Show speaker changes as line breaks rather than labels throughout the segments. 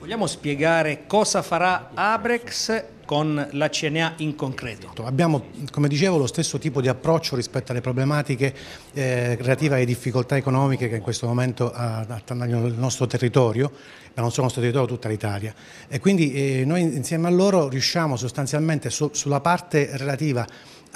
Vogliamo spiegare cosa farà Abrex con la CNA in concreto.
Abbiamo, come dicevo, lo stesso tipo di approccio rispetto alle problematiche eh, relative alle difficoltà economiche che in questo momento attandagliano il nostro territorio, ma non solo il nostro territorio, tutta l'Italia. E quindi eh, noi insieme a loro riusciamo sostanzialmente su, sulla parte relativa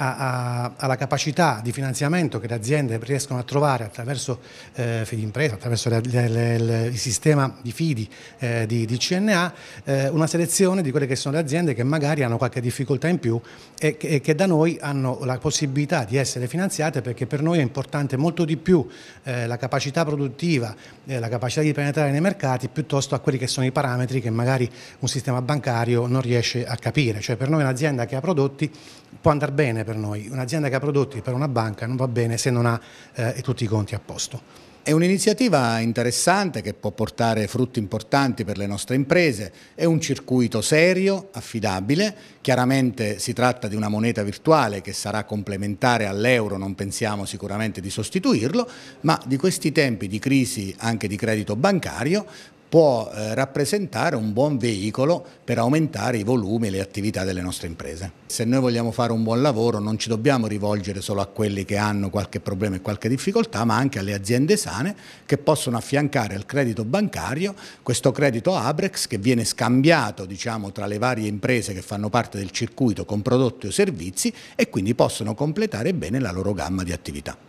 alla capacità di finanziamento che le aziende riescono a trovare attraverso eh, impresa, attraverso le, le, le, il sistema di FIDI eh, di, di, CNA, eh, una selezione di quelle che sono le aziende che magari magari hanno qualche difficoltà in più e che, che, da noi hanno la possibilità di essere finanziate perché per noi è importante molto di più eh, la capacità produttiva, eh, la capacità di penetrare nei mercati piuttosto a quelli che sono i parametri che magari un sistema bancario non riesce a capire. Cioè per noi un'azienda che ha prodotti può andare bene per noi, un'azienda che ha prodotti per una banca non va bene se non ha eh, tutti
i conti a posto. È un'iniziativa interessante che può portare frutti importanti per le nostre imprese, è un circuito serio, affidabile, chiaramente si tratta di una moneta virtuale che sarà complementare all'euro, non pensiamo sicuramente di sostituirlo, ma di questi tempi di crisi anche di credito bancario può eh, rappresentare un buon veicolo per aumentare i volumi e le attività delle nostre imprese. Se noi vogliamo fare un buon lavoro non ci dobbiamo rivolgere solo a quelli che hanno qualche problema e qualche difficoltà, ma anche alle aziende sane che possono affiancare al credito bancario questo credito Abrex che viene scambiato diciamo, tra le varie imprese che fanno parte del circuito con prodotti o servizi e quindi possono completare bene la loro gamma di attività.